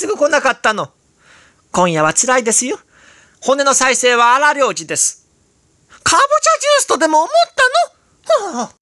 すぐ来なかったの。今夜は辛いですよ。骨の再生は荒領事です。かぼちゃジュースとでも思ったのはあ、